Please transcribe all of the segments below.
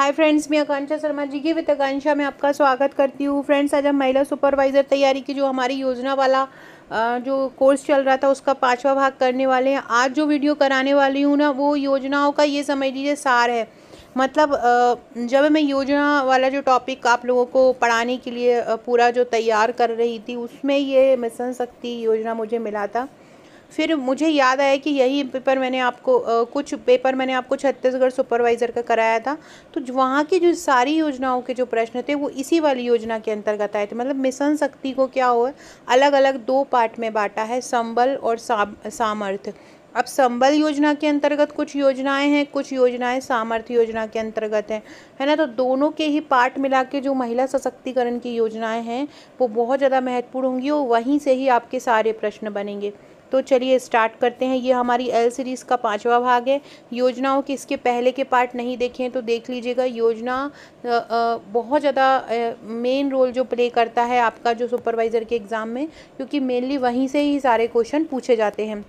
hi friends मैं आकांक्षा शर्मा जी की with आकांक्षा में आपका स्वागत करती हूँ फ्रेंड्स आज हम महिला सुपरवाइज़र तैयारी की जो हमारी योजना वाला जो कोर्स चल रहा था उसका पांचवा भाग करने वाले हैं आज जो वीडियो कराने वाली हूँ ना वो योजनाओं का ये समझ लीजिए सार है मतलब जब मैं योजना वाला जो टॉपिक आप लोगों को पढ़ाने के लिए पूरा जो तैयार कर रही थी उसमें ये मिशन शक्ति योजना मुझे मिला था फिर मुझे याद आया कि यही पेपर मैंने आपको आ, कुछ पेपर मैंने आपको छत्तीसगढ़ सुपरवाइज़र का कराया था तो वहाँ की जो सारी योजनाओं के जो प्रश्न थे वो इसी वाली योजना के अंतर्गत आए थे मतलब मिशन शक्ति को क्या हुआ अलग अलग दो पार्ट में बांटा है संबल और सामर्थ्य अब संबल योजना के अंतर्गत कुछ योजनाएं हैं कुछ योजनाएं सामर्थ्य योजना के अंतर्गत हैं है ना तो दोनों के ही पार्ट मिला के जो महिला सशक्तिकरण की योजनाएं हैं वो बहुत ज़्यादा महत्वपूर्ण होंगी और वहीं से ही आपके सारे प्रश्न बनेंगे तो चलिए स्टार्ट करते हैं ये हमारी एल सीरीज़ का पाँचवा भाग है योजनाओं के इसके पहले के पार्ट नहीं देखे हैं तो देख लीजिएगा योजना बहुत ज़्यादा मेन रोल जो प्ले करता है आपका जो सुपरवाइज़र के एग्ज़ाम में क्योंकि मेनली वहीं से ही सारे क्वेश्चन पूछे जाते हैं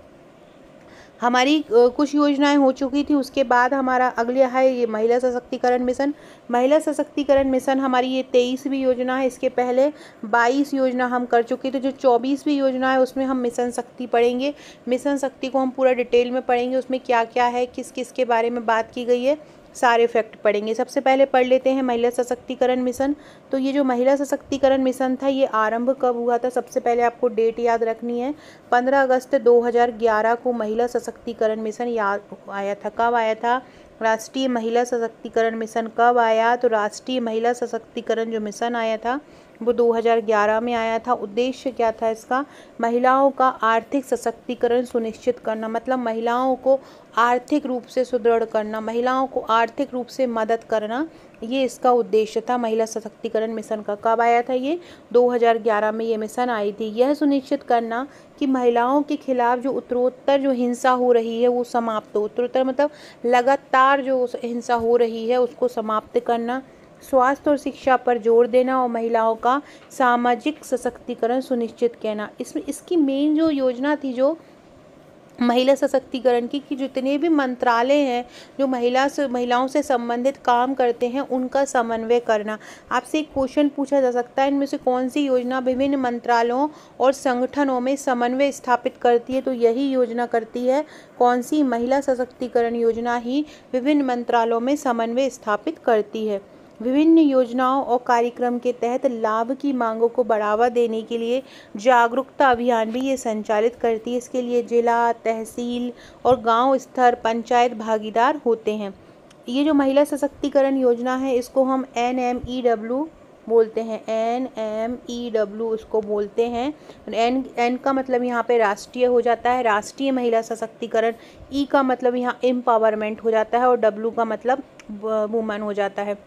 हमारी कुछ योजनाएं हो चुकी थी उसके बाद हमारा अगला है ये महिला सशक्तिकरण मिशन महिला सशक्तिकरण मिशन हमारी ये तेईसवीं योजना है इसके पहले बाईस योजना हम कर चुके थे जो चौबीसवीं योजना है उसमें हम मिशन शक्ति पढ़ेंगे मिशन शक्ति को हम पूरा डिटेल में पढ़ेंगे उसमें क्या क्या है किस किस के बारे में बात की गई है सारे फैक्ट पढ़ेंगे सबसे पहले पढ़ लेते हैं महिला सशक्तिकरण मिशन तो ये जो महिला सशक्तिकरण मिशन था ये आरंभ कब हुआ था सबसे पहले आपको डेट याद रखनी है 15 अगस्त 2011 को महिला सशक्तिकरण मिशन याद आया था कब आया था राष्ट्रीय महिला सशक्तिकरण मिशन कब आया तो राष्ट्रीय महिला सशक्तिकरण जो मिशन आया था वो 2011 में आया था उद्देश्य क्या था इसका महिलाओं का आर्थिक सशक्तिकरण सुनिश्चित करना मतलब महिलाओं को आर्थिक रूप से सुदृढ़ करना महिलाओं को आर्थिक रूप से मदद करना ये इसका उद्देश्य था महिला सशक्तिकरण मिशन का कब आया था ये 2011 में ये मिशन आई थी यह सुनिश्चित करना कि महिलाओं के खिलाफ जो उत्तरोत्तर जो हिंसा हो रही है वो समाप्त हो उत्तरोत्तर मतलब लगातार जो हिंसा हो रही है उसको समाप्त करना स्वास्थ्य और शिक्षा पर जोर देना और महिलाओं का सामाजिक सशक्तिकरण सुनिश्चित करना इसमें इसकी मेन जो योजना थी जो महिला सशक्तिकरण की कि जितने भी मंत्रालय हैं जो महिला से महिलाओं से संबंधित काम करते हैं उनका समन्वय करना आपसे एक क्वेश्चन पूछा जा सकता है इनमें से कौन सी योजना विभिन्न मंत्रालयों और संगठनों में समन्वय स्थापित करती है तो यही योजना करती है कौन सी महिला सशक्तिकरण योजना ही विभिन्न मंत्रालयों में समन्वय स्थापित करती है विभिन्न योजनाओं और कार्यक्रम के तहत लाभ की मांगों को बढ़ावा देने के लिए जागरूकता अभियान भी ये संचालित करती है इसके लिए जिला तहसील और गांव स्तर पंचायत भागीदार होते हैं ये जो महिला सशक्तिकरण योजना है इसको हम एन एम ई डब्ल्यू बोलते हैं एन एम ई डब्ल्यू इसको बोलते हैं एन एन का मतलब यहाँ पे राष्ट्रीय हो जाता है राष्ट्रीय महिला सशक्तिकरण ई e का मतलब यहाँ एम्पावरमेंट हो जाता है और डब्ल्यू का मतलब वुमन हो जाता है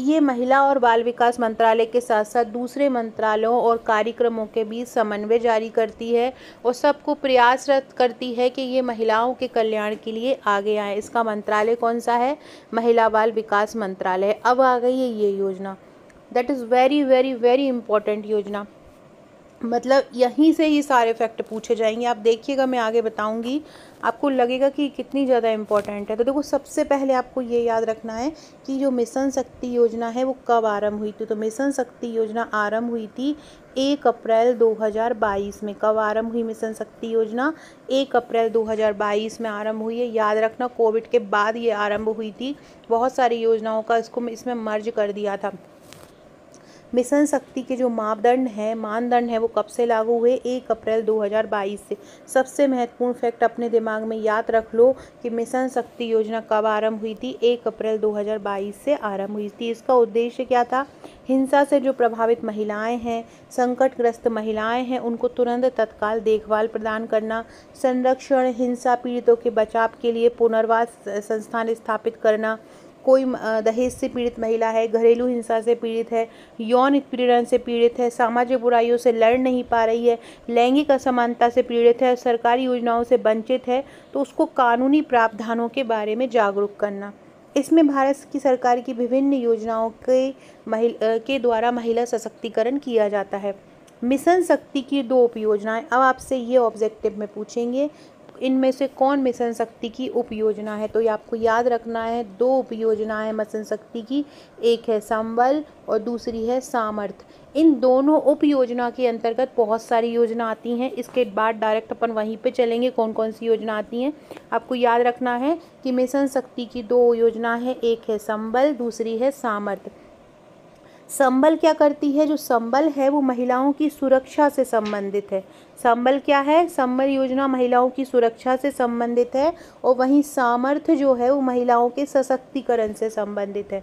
ये महिला और बाल विकास मंत्रालय के साथ साथ दूसरे मंत्रालयों और कार्यक्रमों के बीच समन्वय जारी करती है और सबको प्रयासरत करती है कि ये महिलाओं के कल्याण के लिए आगे आए इसका मंत्रालय कौन सा है महिला बाल विकास मंत्रालय अब आ गई है ये योजना that is very very very important योजना मतलब यहीं से ही सारे फैक्ट पूछे जाएंगे आप देखिएगा मैं आगे बताऊंगी आपको लगेगा कि कितनी ज़्यादा इम्पॉर्टेंट है तो देखो सबसे पहले आपको ये याद रखना है कि जो मिशन शक्ति योजना है वो कब आरंभ हुई थी तो मिशन शक्ति योजना आरंभ हुई थी एक अप्रैल 2022 में कब आरंभ हुई मिशन शक्ति योजना एक अप्रैल 2022 में आरंभ हुई है याद रखना कोविड के बाद ये आरंभ हुई थी बहुत सारी योजनाओं का इसको इसमें मर्ज कर दिया था मिशन शक्ति के जो मापदंड हैं मानदंड हैं वो कब से लागू हुए एक अप्रैल 2022 से सबसे महत्वपूर्ण फैक्ट अपने दिमाग में याद रख लो कि मिशन शक्ति योजना कब आरंभ हुई थी एक अप्रैल 2022 से आरंभ हुई थी इसका उद्देश्य क्या था हिंसा से जो प्रभावित महिलाएं हैं संकटग्रस्त महिलाएं हैं उनको तुरंत तत्काल देखभाल प्रदान करना संरक्षण हिंसा पीड़ितों के बचाव के लिए पुनर्वास संस्थान स्थापित करना कोई दहेज से पीड़ित महिला है घरेलू हिंसा से पीड़ित है यौन उत्पीड़न से पीड़ित है सामाजिक बुराइयों से लड़ नहीं पा रही है लैंगिक असमानता से पीड़ित है सरकारी योजनाओं से वंचित है तो उसको कानूनी प्रावधानों के बारे में जागरूक करना इसमें भारत की सरकार की विभिन्न योजनाओं के महिला के द्वारा महिला सशक्तिकरण किया जाता है मिशन शक्ति की दो उप योजनाएँ अब आपसे ये ऑब्जेक्टिव में पूछेंगे इनमें से कौन मिशन शक्ति की उपयोजना है तो ये आपको याद रखना है दो उपयोजना है मिशन शक्ति की एक है संबल और दूसरी है सामर्थ्य इन दोनों उप योजना के अंतर्गत बहुत सारी योजना आती हैं इसके बाद डायरेक्ट अपन वहीं पे चलेंगे कौन कौन सी योजना आती हैं आपको याद रखना है कि मिशन शक्ति की दो योजना है एक है संबल दूसरी है सामर्थ्य संबल क्या करती है जो संबल है वो महिलाओं की सुरक्षा से संबंधित है संबल क्या है संबल योजना महिलाओं की सुरक्षा से संबंधित है और वहीं सामर्थ्य जो है वो महिलाओं के सशक्तिकरण से संबंधित है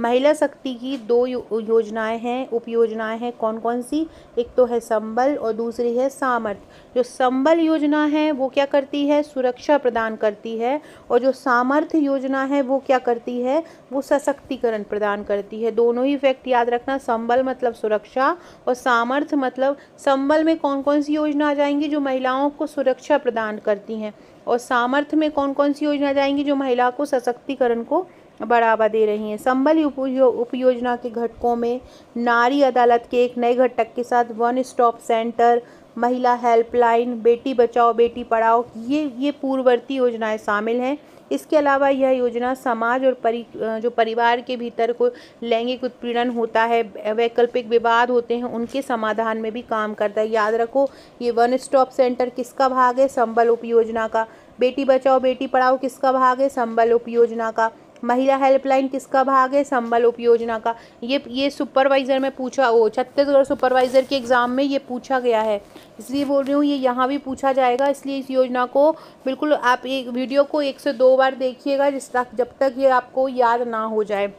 महिला शक्ति की दो यो, योजनाएं हैं उप योजनाएँ हैं कौन कौन सी एक तो है संबल और दूसरी है सामर्थ्य जो संबल योजना है वो क्या करती है सुरक्षा प्रदान करती है और जो सामर्थ्य योजना है वो क्या करती है वो सशक्तिकरण प्रदान करती है दोनों ही फैक्ट याद रखना संबल मतलब सुरक्षा और सामर्थ्य मतलब संबल में कौन कौन सी योजना आ जाएंगी जो महिलाओं को सुरक्षा प्रदान करती हैं और सामर्थ्य में कौन कौन सी योजना जाएंगी जो महिला को सशक्तिकरण को बढ़ावा दे रही हैं संबल उपयोजना के घटकों में नारी अदालत के एक नए घटक के साथ वन स्टॉप सेंटर महिला हेल्पलाइन बेटी बचाओ बेटी पढ़ाओ ये ये पूर्ववर्ती योजनाएं शामिल हैं इसके अलावा यह योजना समाज और परि जो परिवार के भीतर को लैंगिक उत्पीड़न होता है वैकल्पिक विवाद होते हैं उनके समाधान में भी काम करता है याद रखो ये वन स्टॉप सेंटर किसका भाग है संबल उपयोजना का बेटी बचाओ बेटी पढ़ाओ किसका भाग है संबल उपयोजना का महिला हेल्पलाइन किसका भाग है संबल उप योजना का ये ये सुपरवाइज़र में पूछा वो छत्तीसगढ़ सुपरवाइज़र के एग्ज़ाम में ये पूछा गया है इसलिए बोल रही हूँ ये यहाँ भी पूछा जाएगा इसलिए इस योजना को बिल्कुल आप एक वीडियो को एक से दो बार देखिएगा जिस तक जब तक ये आपको याद ना हो जाए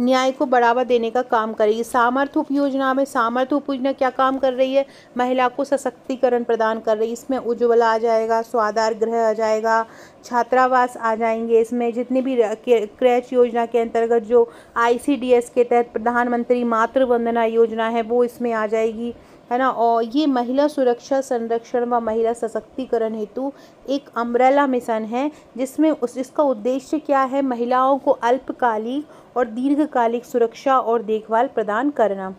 न्याय को बढ़ावा देने का काम करेगी सामर्थ्य उपयोजना में सामर्थ्य उपयोजना क्या काम कर रही है महिला को सशक्तिकरण प्रदान कर रही है इसमें उज्ज्वला आ जाएगा स्वाधार गृह आ जाएगा छात्रावास आ जाएंगे इसमें जितनी भी क्रैच योजना के अंतर्गत जो आईसीडीएस के तहत प्रधानमंत्री मातृ वंदना योजना है वो इसमें आ जाएगी है ना और ये महिला सुरक्षा संरक्षण व महिला सशक्तिकरण हेतु एक अम्ब्रेला मिशन है जिसमें उस इसका उद्देश्य क्या है महिलाओं को अल्पकालिक और दीर्घकालिक सुरक्षा और देखभाल प्रदान करना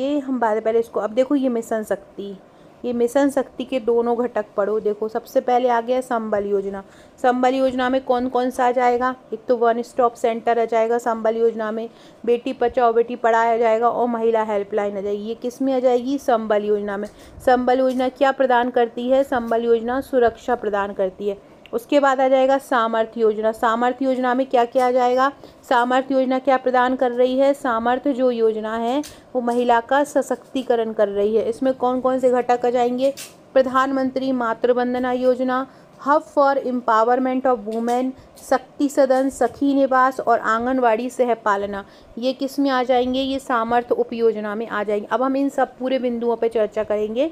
ये हम बाद पहले इसको अब देखो ये मिशन शक्ति ये मिशन शक्ति के दोनों घटक पढ़ो देखो सबसे पहले आ गया संबल योजना संबल योजना में कौन कौन सा आ जाएगा एक तो वन स्टॉप सेंटर आ जाएगा संबल योजना में बेटी बचाओ बेटी पढ़ाया जाएगा और महिला हेल्पलाइन आ जाएगी ये किस में आ जाएगी संबल योजना में संबल योजना क्या प्रदान करती है संबल योजना सुरक्षा प्रदान करती है उसके बाद आ जाएगा सामर्थ्य योजना सामर्थ्य योजना में क्या किया जाएगा सामर्थ्य योजना क्या प्रदान कर रही है सामर्थ्य जो योजना है वो महिला का सशक्तिकरण कर रही है इसमें कौन कौन से घटक आ जाएंगे प्रधानमंत्री मातृवंदना योजना hub for empowerment of women शक्ति सदन सखी निवास और आंगनवाड़ी सह पालना ये किस में आ जाएंगे ये सामर्थ्य उपयोजना में आ जाएंगे अब हम इन सब पूरे बिंदुओं पर चर्चा करेंगे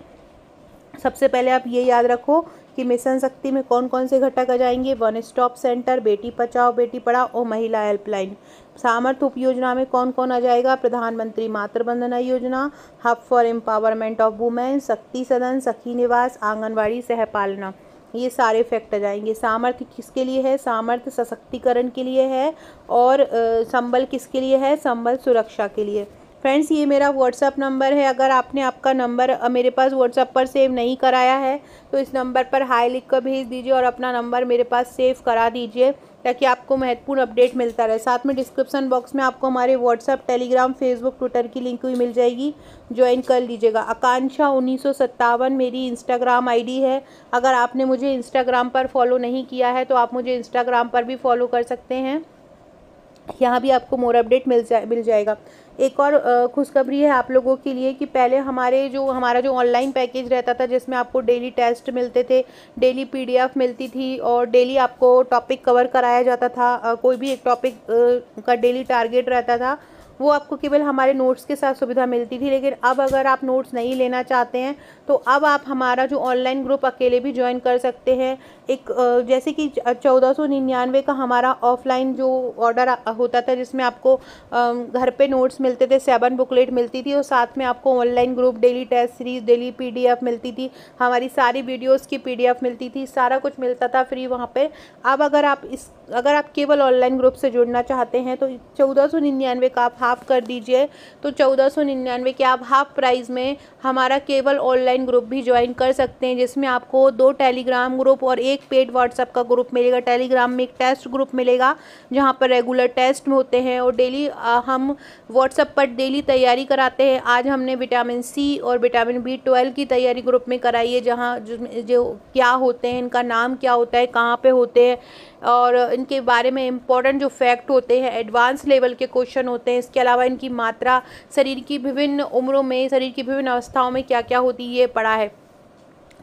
सबसे पहले आप ये याद रखो कि मिशन शक्ति में कौन कौन से घटक आ जाएंगे वन स्टॉप सेंटर बेटी बचाओ बेटी पढ़ाओ और महिला हेल्पलाइन सामर्थ्य उप योजना में कौन कौन आ जाएगा प्रधानमंत्री मातृवंदना योजना hub for empowerment of women शक्ति सदन सखी निवास आंगनबाड़ी सहपालना ये सारे फैक्ट आ जाएंगे सामर्थ्य किसके लिए है सामर्थ्य सशक्तिकरण के लिए है और संबल किसके लिए है संबल सुरक्षा के लिए फ्रेंड्स ये मेरा व्हाट्सअप नंबर है अगर आपने आपका नंबर मेरे पास व्हाट्सअप पर सेव नहीं कराया है तो इस नंबर पर हाई लिख कर भेज दीजिए और अपना नंबर मेरे पास सेव करा दीजिए ताकि आपको महत्वपूर्ण अपडेट मिलता रहे साथ में डिस्क्रिप्शन बॉक्स में आपको हमारे व्हाट्सअप टेलीग्राम फेसबुक ट्विटर की लिंक भी मिल जाएगी ज्वाइन कर लीजिएगा आकांक्षा उन्नीस मेरी इंस्टाग्राम आईडी है अगर आपने मुझे इंस्टाग्राम पर फॉलो नहीं किया है तो आप मुझे इंस्टाग्राम पर भी फॉलो कर सकते हैं यहाँ भी आपको मोर अपडेट मिल जाए मिल जाएगा एक और खुशखबरी है आप लोगों के लिए कि पहले हमारे जो हमारा जो ऑनलाइन पैकेज रहता था जिसमें आपको डेली टेस्ट मिलते थे डेली पीडीएफ मिलती थी और डेली आपको टॉपिक कवर कराया जाता था कोई भी एक टॉपिक का डेली टारगेट रहता था वो आपको केवल हमारे नोट्स के साथ सुविधा मिलती थी लेकिन अब अगर आप नोट्स नहीं लेना चाहते हैं तो अब आप हमारा जो ऑनलाइन ग्रुप अकेले भी ज्वाइन कर सकते हैं एक जैसे कि चौदह सौ निन्यानवे का हमारा ऑफलाइन जो ऑर्डर होता था जिसमें आपको घर पे नोट्स मिलते थे सेवन बुकलेट मिलती थी और साथ में आपको online group daily test series daily पी मिलती थी हमारी सारी वीडियोज़ की पी मिलती थी सारा कुछ मिलता था फ्री वहाँ पर अब अगर आप इस अगर आप केवल ऑनलाइन ग्रुप से जुड़ना चाहते हैं तो चौदह सौ निन्यानवे का आप हाफ़ कर दीजिए तो चौदह सौ निन्यानवे के आप हाफ़ प्राइज़ में हमारा केवल ऑनलाइन ऑनलाइन ग्रुप भी ज्वाइन कर सकते हैं जिसमें आपको दो टेलीग्राम ग्रुप और एक पेड व्हाट्सअप का ग्रुप मिलेगा टेलीग्राम में एक टेस्ट ग्रुप मिलेगा जहाँ पर रेगुलर टेस्ट होते हैं और डेली हम व्हाट्सअप पर डेली तैयारी कराते हैं आज हमने विटामिन सी और विटामिन बी ट्वेल्व की तैयारी ग्रुप में कराई है जहाँ जो, जो क्या होते हैं इनका नाम क्या होता है कहाँ पर होते हैं और इनके बारे में इम्पॉर्टेंट जो फैक्ट होते हैं एडवांस लेवल के क्वेश्चन होते हैं इसके अलावा इनकी मात्रा शरीर की विभिन्न उम्रों में शरीर की विभिन्न अवस्थाओं में क्या क्या होती है ये पढ़ा है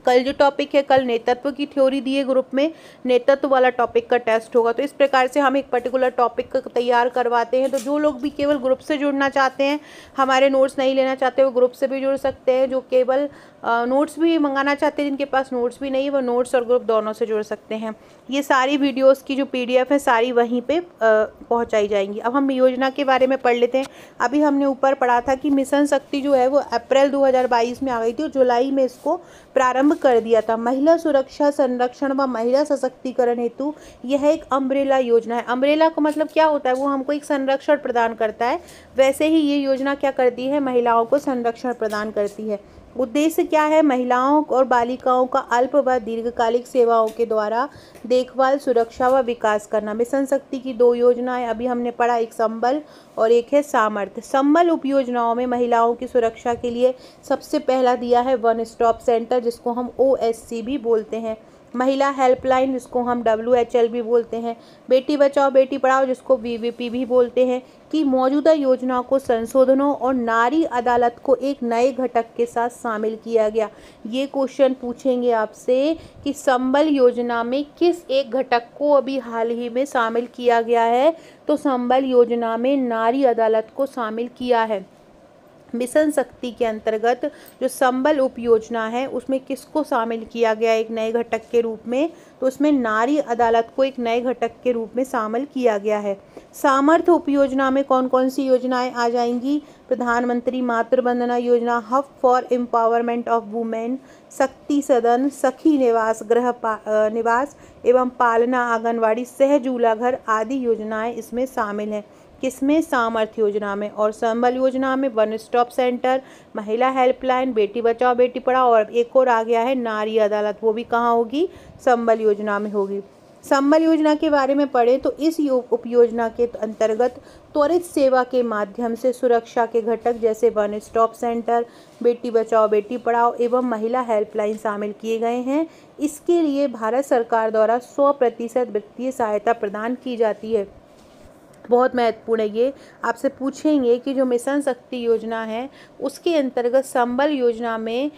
कल जो टॉपिक है कल नेतृत्व की थ्योरी दी है ग्रुप में नेतृत्व वाला टॉपिक का टेस्ट होगा तो इस प्रकार से हम एक पर्टिकुलर टॉपिक तैयार करवाते हैं तो जो लोग भी केवल ग्रुप से जुड़ना चाहते हैं हमारे नोट्स नहीं लेना चाहते वो ग्रुप से भी जुड़ सकते हैं जो केवल नोट्स भी मंगाना चाहते हैं जिनके पास नोट्स भी नहीं है वो नोट्स और ग्रुप दोनों से जुड़ सकते हैं ये सारी वीडियोस की जो पीडीएफ है सारी वहीं पे पहुंचाई जाएंगी अब हम योजना के बारे में पढ़ लेते हैं अभी हमने ऊपर पढ़ा था कि मिशन शक्ति जो है वो अप्रैल 2022 में आ गई थी और जुलाई में इसको प्रारंभ कर दिया था महिला सुरक्षा संरक्षण व महिला सशक्तिकरण हेतु यह एक अम्ब्रेला योजना है अम्ब्रेला का मतलब क्या होता है वो हमको एक संरक्षण प्रदान करता है वैसे ही ये योजना क्या करती है महिलाओं को संरक्षण प्रदान करती है उद्देश्य क्या है महिलाओं और बालिकाओं का अल्प व दीर्घकालिक सेवाओं के द्वारा देखभाल सुरक्षा व विकास करना मिशन शक्ति की दो योजनाएं अभी हमने पढ़ा एक संबल और एक है सामर्थ्य संबल उप योजनाओं में महिलाओं की सुरक्षा के लिए सबसे पहला दिया है वन स्टॉप सेंटर जिसको हम ओ भी बोलते हैं महिला हेल्पलाइन जिसको हम डब्ल्यू एच एल भी बोलते हैं बेटी बचाओ बेटी पढ़ाओ जिसको वी वी पी भी बोलते हैं कि मौजूदा योजना को संशोधनों और नारी अदालत को एक नए घटक के साथ शामिल किया गया ये क्वेश्चन पूछेंगे आपसे कि संबल योजना में किस एक घटक को अभी हाल ही में शामिल किया गया है तो संबल योजना में नारी अदालत को शामिल किया है मिशन शक्ति के अंतर्गत जो संबल उप योजना है उसमें किसको शामिल किया गया एक नए घटक के रूप में तो उसमें नारी अदालत को एक नए घटक के रूप में शामिल किया गया है सामर्थ्य उप योजना में कौन कौन सी योजनाएं आ जाएंगी प्रधानमंत्री मातृ वंदना योजना hub for empowerment of women शक्ति सदन सखी निवास गृह निवास एवं पालना आंगनवाड़ी सहजूला घर आदि योजनाएं इसमें शामिल हैं किसमें सामर्थ्य योजना में और संबल योजना में वन स्टॉप सेंटर महिला हेल्पलाइन बेटी बचाओ बेटी पढ़ाओ और एक और आ गया है नारी अदालत वो भी कहाँ होगी संबल योजना में होगी संबल योजना के बारे में पढ़ें तो इस उप योजना के अंतर्गत त्वरित सेवा के माध्यम से सुरक्षा के घटक जैसे वन स्टॉप सेंटर बेटी बचाओ बेटी पढ़ाओ एवं महिला हेल्पलाइन शामिल किए गए हैं इसके लिए भारत सरकार द्वारा सौ प्रतिशत वित्तीय सहायता प्रदान की जाती है बहुत महत्वपूर्ण है ये आपसे पूछेंगे कि जो मिशन शक्ति योजना है उसके अंतर्गत संबल योजना में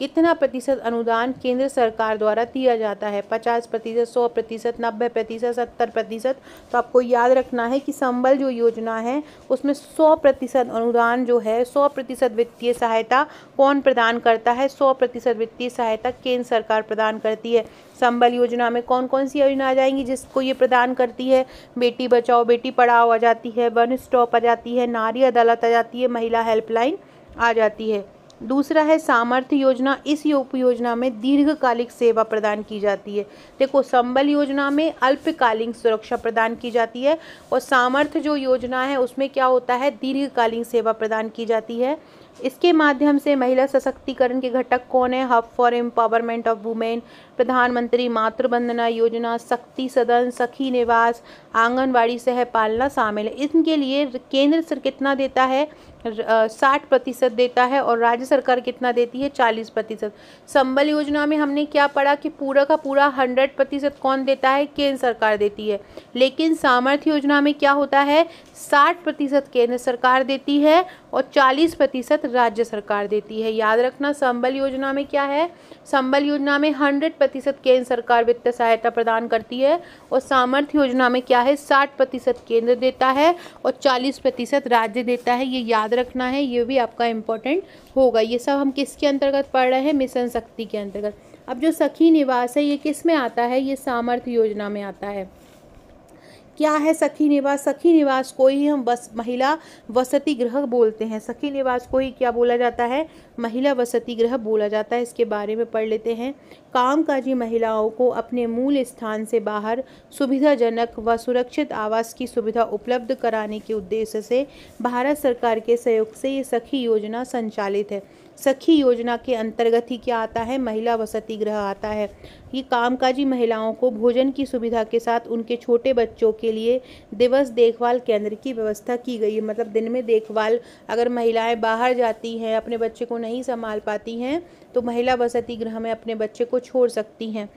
कितना प्रतिशत अनुदान केंद्र सरकार द्वारा दिया जाता है पचास प्रतिशत सौ प्रतिशत नब्बे प्रतिशत सत्तर प्रतिशत तो आपको याद रखना है कि संबल जो योजना है उसमें सौ प्रतिशत अनुदान जो है सौ प्रतिशत वित्तीय सहायता कौन प्रदान करता है सौ प्रतिशत वित्तीय सहायता केंद्र सरकार प्रदान करती है संबल योजना में कौन कौन सी योजना आ जाएंगी जिसको ये प्रदान करती है बेटी बचाओ बेटी पढ़ाओ आ जाती है वन स्टॉप आ जाती है नारी अदालत आ जाती है महिला हेल्पलाइन आ जाती है दूसरा है सामर्थ्य योजना इस उप योजना में दीर्घकालिक सेवा प्रदान की जाती है देखो संबल योजना में अल्पकालीन सुरक्षा प्रदान की जाती है और सामर्थ्य जो योजना है उसमें क्या होता है दीर्घकालीन सेवा प्रदान की जाती है इसके माध्यम से महिला सशक्तिकरण के घटक कौन है hub for empowerment of women प्रधानमंत्री मातृ वंदना योजना शक्ति सदन सखी निवास आंगनवाड़ी सहपालना शामिल है इनके लिए केंद्र सर कितना देता है साठ प्रतिशत देता है और राज्य सरकार कितना देती है चालीस प्रतिशत संबल योजना में हमने क्या पढ़ा कि पूरा का पूरा हंड्रेड प्रतिशत कौन देता है केंद्र सरकार देती है लेकिन सामर्थ्य योजना में क्या होता है साठ प्रतिशत केंद्र सरकार देती है और चालीस प्रतिशत राज्य सरकार देती है याद रखना संबल योजना में क्या है संबल योजना में हंड्रेड प्रतिशत केंद्र सरकार वित्तीय सहायता प्रदान करती है और सामर्थ्य योजना में क्या है साठ प्रतिशत केंद्र देता है और चालीस प्रतिशत राज्य देता है ये याद रखना है ये भी आपका इम्पोर्टेंट होगा ये सब हम किसके अंतर्गत पढ़ रहे हैं मिशन शक्ति के अंतर्गत अब जो सखी निवास है ये किस में आता है ये सामर्थ्य योजना में आता है क्या है सखी निवास सखी निवास को ही हम बस महिला वसती ग्रह बोलते हैं सखी निवास को ही क्या बोला जाता है महिला वसती ग्रह बोला जाता है इसके बारे में पढ़ लेते हैं कामकाजी महिलाओं को अपने मूल स्थान से बाहर सुविधाजनक व सुरक्षित आवास की सुविधा उपलब्ध कराने के उद्देश्य से भारत सरकार के सहयोग से ये सखी योजना संचालित है सखी योजना के अंतर्गत ही क्या आता है महिला वसति गृह आता है ये कामकाजी महिलाओं को भोजन की सुविधा के साथ उनके छोटे बच्चों के लिए दिवस देखभाल केंद्र की व्यवस्था की गई है मतलब दिन में देखभाल अगर महिलाएं बाहर जाती हैं अपने बच्चे को नहीं संभाल पाती हैं तो महिला वसति गृह में अपने बच्चे को छोड़ सकती हैं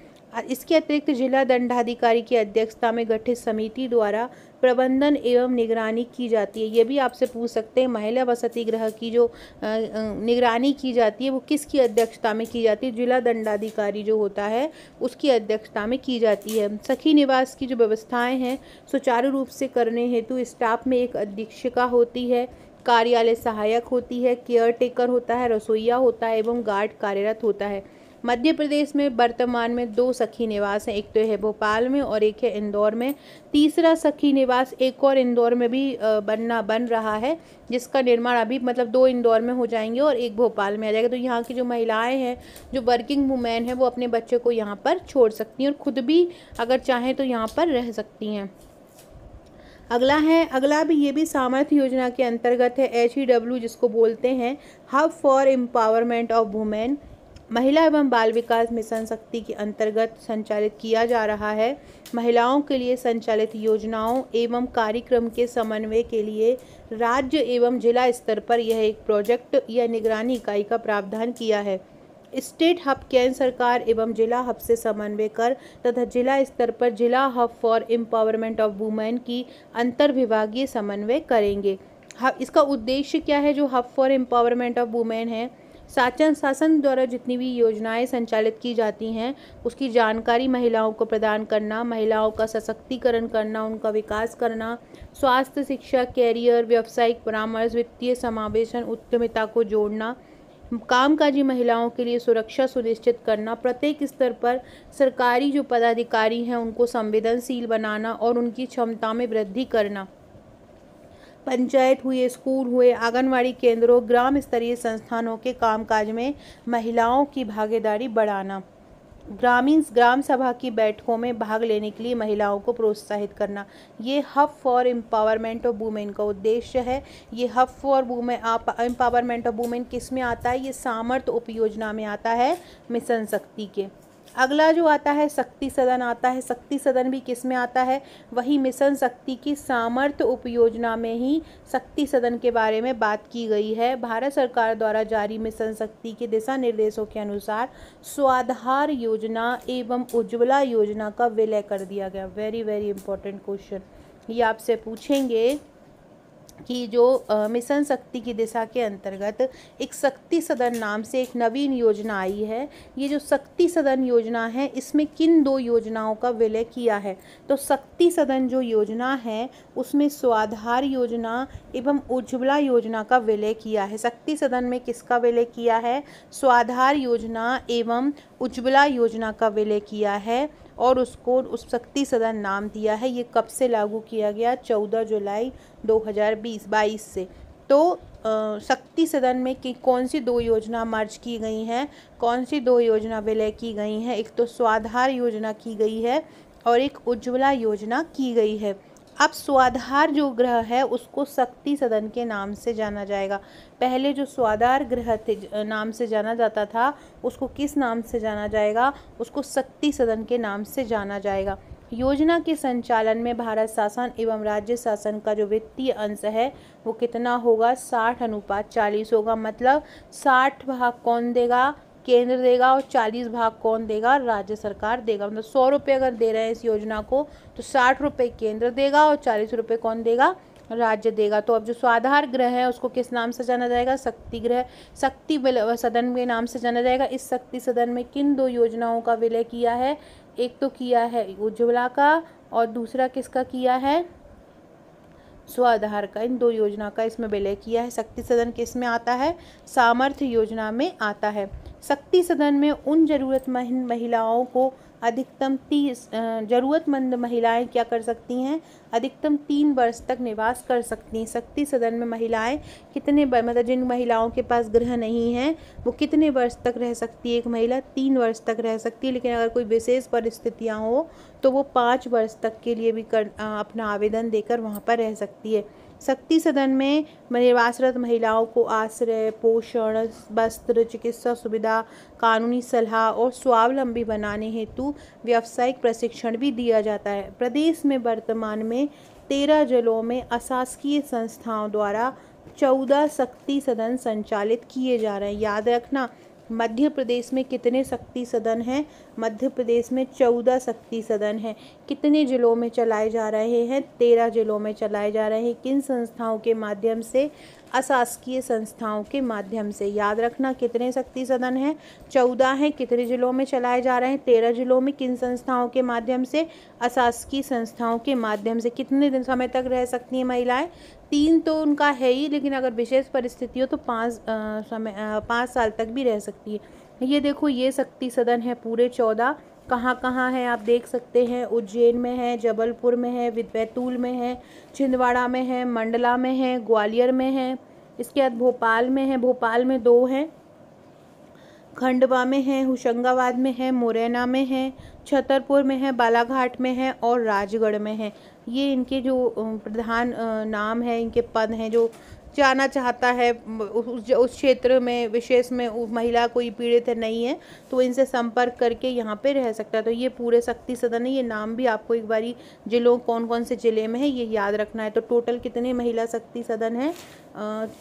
इसके अतिरिक्त जिला दंडाधिकारी की अध्यक्षता में गठित समिति द्वारा प्रबंधन एवं निगरानी की जाती है ये भी आपसे पूछ सकते हैं महिला वसति गृह की जो निगरानी की जाती है वो किसकी अध्यक्षता में की जाती है जिला दंडाधिकारी जो होता है उसकी अध्यक्षता में की जाती है सखी निवास की जो व्यवस्थाएँ हैं सुचारू रूप से करने हेतु स्टाफ में एक अधीक्षिका होती है कार्यालय सहायक होती है केयर टेकर होता है रसोईया होता है एवं गार्ड कार्यरत होता है मध्य प्रदेश में वर्तमान में दो सखी निवास हैं एक तो है भोपाल में और एक है इंदौर में तीसरा सखी निवास एक और इंदौर में भी बनना बन रहा है जिसका निर्माण अभी मतलब दो इंदौर में हो जाएंगे और एक भोपाल में आ जाएगा तो यहाँ की जो महिलाएं हैं जो वर्किंग वुमेन हैं वो अपने बच्चे को यहाँ पर छोड़ सकती हैं और ख़ुद भी अगर चाहें तो यहाँ पर रह सकती हैं अगला है अगला भी ये भी सामर्थ्य योजना के अंतर्गत है एच e जिसको बोलते हैं hub for empowerment of women महिला एवं बाल विकास मिशन शक्ति के अंतर्गत संचालित किया जा रहा है महिलाओं के लिए संचालित योजनाओं एवं कार्यक्रम के समन्वय के लिए राज्य एवं जिला स्तर पर यह एक प्रोजेक्ट या निगरानी इकाई का प्रावधान किया है स्टेट हब केंद्र सरकार एवं जिला हब से समन्वय कर तथा जिला स्तर पर जिला hub for empowerment of women की अंतर विभागीय समन्वय करेंगे हब हाँ, इसका उद्देश्य क्या है जो hub for empowerment of women है शासन शासन द्वारा जितनी भी योजनाएं संचालित की जाती हैं उसकी जानकारी महिलाओं को प्रदान करना महिलाओं का सशक्तिकरण करना उनका विकास करना स्वास्थ्य शिक्षा कैरियर व्यावसायिक परामर्श वित्तीय समावेशन उद्यमिता को जोड़ना कामकाजी महिलाओं के लिए सुरक्षा सुनिश्चित करना प्रत्येक स्तर पर सरकारी जो पदाधिकारी हैं उनको संवेदनशील बनाना और उनकी क्षमता में वृद्धि करना पंचायत हुए स्कूल हुए आंगनवाड़ी केंद्रों ग्राम स्तरीय संस्थानों के कामकाज में महिलाओं की भागीदारी बढ़ाना ग्रामीण ग्राम सभा की बैठकों में भाग लेने के लिए महिलाओं को प्रोत्साहित करना ये hub for empowerment of women का उद्देश्य है ये hub for women empowerment of women किस में आता है ये सामर्थ्य उपयोजना में आता है मिशन शक्ति के अगला जो आता है शक्ति सदन आता है शक्ति सदन भी किस में आता है वही मिशन शक्ति की सामर्थ्य उपयोजना में ही शक्ति सदन के बारे में बात की गई है भारत सरकार द्वारा जारी मिशन शक्ति के दिशा निर्देशों के अनुसार स्वाधार योजना एवं उज्ज्वला योजना का विलय कर दिया गया वेरी वेरी इंपॉर्टेंट क्वेश्चन ये आपसे पूछेंगे कि जो मिशन शक्ति की दिशा के अंतर्गत एक शक्ति सदन नाम से एक नवीन योजना आई है ये जो शक्ति सदन योजना है इसमें किन दो योजनाओं का विलय किया है तो शक्ति सदन जो योजना है उसमें स्वाधार योजना एवं उज्ज्वला योजना का विलय किया है शक्ति सदन में किसका विलय किया है स्वाधार योजना एवं उज्ज्वला योजना का विलय किया है और उसको उस शक्ति सदन नाम दिया है ये कब से लागू किया गया चौदह जुलाई 2020 बाईस से तो शक्ति सदन में कि कौन सी दो योजना मर्ज की गई हैं कौन सी दो योजना विलय की गई हैं एक तो स्वाधार योजना की गई है और एक उज्ज्वला योजना की गई है अब स्वाधार जो ग्रह है उसको शक्ति सदन के नाम से जाना जाएगा पहले जो स्वाधार ग्रह थे नाम से जाना जाता था उसको किस नाम से जाना जाएगा उसको शक्ति सदन के नाम से जाना जाएगा योजना के संचालन में भारत शासन एवं राज्य शासन का जो वित्तीय अंश है वो कितना होगा साठ अनुपात चालीस होगा मतलब साठ भाग कौन देगा केंद्र देगा और चालीस भाग कौन देगा राज्य सरकार देगा मतलब सौ रुपये अगर दे रहे हैं इस योजना को तो साठ रुपये केंद्र देगा और चालीस रुपये कौन देगा राज्य देगा तो अब जो स्वाधार ग्रह है उसको किस नाम से जाना जाएगा शक्ति ग्रह शक्ति सदन के नाम से जाना जाएगा इस शक्ति सदन में किन दो योजनाओं का विलय किया है एक तो किया है उज्ज्वला का और दूसरा किसका किया है स्वाधार का इन दो योजना का इसमें विलय किया है शक्ति सदन किस में आता है सामर्थ्य योजना में आता है शक्ति सदन में उन ज़रूरतमंद महिलाओं को अधिकतम तीस ज़रूरतमंद महिलाएं क्या कर सकती हैं अधिकतम तीन वर्ष तक निवास कर सकती हैं शक्ति सदन में महिलाएं कितने मतलब जिन महिलाओं के पास गृह नहीं है वो कितने वर्ष तक रह सकती है एक महिला तीन वर्ष तक रह सकती है लेकिन अगर कोई विशेष परिस्थितियाँ हो तो वो पाँच वर्ष तक के लिए भी कर अपना आवेदन देकर वहाँ पर रह सकती है शक्ति सदन में निर्वासरत महिलाओं को आश्रय पोषण वस्त्र चिकित्सा सुविधा कानूनी सलाह और स्वावलंबी बनाने हेतु व्यावसायिक प्रशिक्षण भी दिया जाता है प्रदेश में वर्तमान में तेरह जिलों में अशासकीय संस्थाओं द्वारा चौदह शक्ति सदन संचालित किए जा रहे हैं याद रखना मध्य प्रदेश में कितने शक्ति सदन हैं मध्य प्रदेश में चौदह शक्ति सदन हैं कितने ज़िलों में चलाए जा रहे हैं तेरह ज़िलों में चलाए जा रहे हैं किन संस्थाओं के माध्यम से अशासकीय संस्थाओं के माध्यम से याद रखना कितने शक्ति सदन हैं चौदह हैं कितने जिलों में चलाए जा रहे हैं तेरह जिलों में किन संस्थाओं के माध्यम से अशासकीय संस्थाओं के माध्यम से कितने दिन समय तक रह सकती हैं महिलाएं तीन तो उनका है ही लेकिन अगर विशेष परिस्थिति हो तो पाँच समय पाँच साल तक भी रह सकती है ये देखो ये शक्ति सदन है पूरे चौदह कहाँ कहाँ है आप देख सकते हैं उज्जैन में है जबलपुर में है बैतूल में है छिंदवाड़ा में है मंडला में है ग्वालियर में है इसके बाद भोपाल में है भोपाल में दो हैं खंडवा में है होशंगाबाद में है मुरैना में है छतरपुर में है बालाघाट में है और राजगढ़ में है ये इनके जो प्रधान नाम है इनके पद हैं जो जाना चाहता है उस क्षेत्र में विशेष में महिला कोई पीड़ित नहीं है तो इनसे संपर्क करके यहाँ पे रह सकता है तो ये पूरे शक्ति सदन है ये नाम भी आपको एक बारी जिलों कौन कौन से ज़िले में है ये याद रखना है तो टोटल कितने महिला शक्ति सदन हैं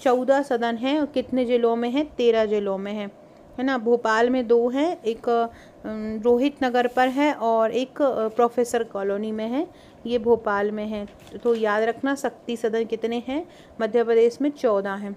चौदह सदन हैं और कितने ज़िलों में हैं तेरह ज़िलों में हैं है ना भोपाल में दो हैं एक रोहित नगर पर है और एक प्रोफेसर कॉलोनी में है ये भोपाल में है तो याद रखना शक्ति सदन कितने हैं मध्य प्रदेश में चौदह हैं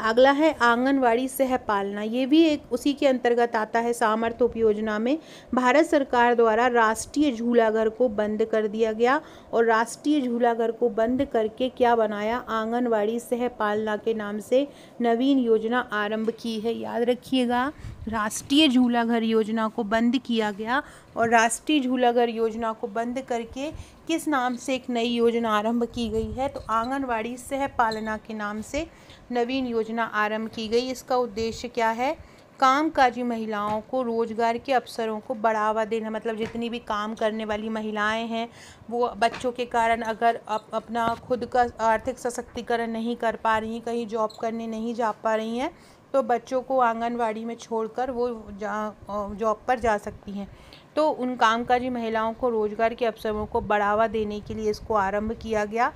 अगला है आंगनवाड़ी सह पालना ये भी एक उसी के अंतर्गत आता है सामर्थ्य उपयोजना में भारत सरकार द्वारा राष्ट्रीय झूलाघर को बंद कर दिया गया और राष्ट्रीय झूलाघर को बंद करके क्या बनाया आंगनवाड़ी सह पालना के नाम से नवीन योजना आरंभ की है याद रखिएगा राष्ट्रीय झूलाघर योजना को बंद किया गया और राष्ट्रीय झूलाघर योजना को बंद करके किस नाम से एक नई योजना आरंभ की गई है तो आंगनवाड़ी सह पालना के नाम से नवीन योजना योजना आरंभ की गई इसका उद्देश्य क्या है कामकाजी महिलाओं को रोज़गार के अवसरों को बढ़ावा देना मतलब जितनी भी काम करने वाली महिलाएं हैं वो बच्चों के कारण अगर अप, अपना खुद का आर्थिक सशक्तिकरण नहीं कर पा रही कहीं जॉब करने नहीं जा पा रही हैं तो बच्चों को आंगनवाड़ी में छोड़कर वो जॉब पर जा सकती हैं तो उन कामकाजी महिलाओं को रोज़गार के अवसरों को बढ़ावा देने के लिए इसको आरंभ किया गया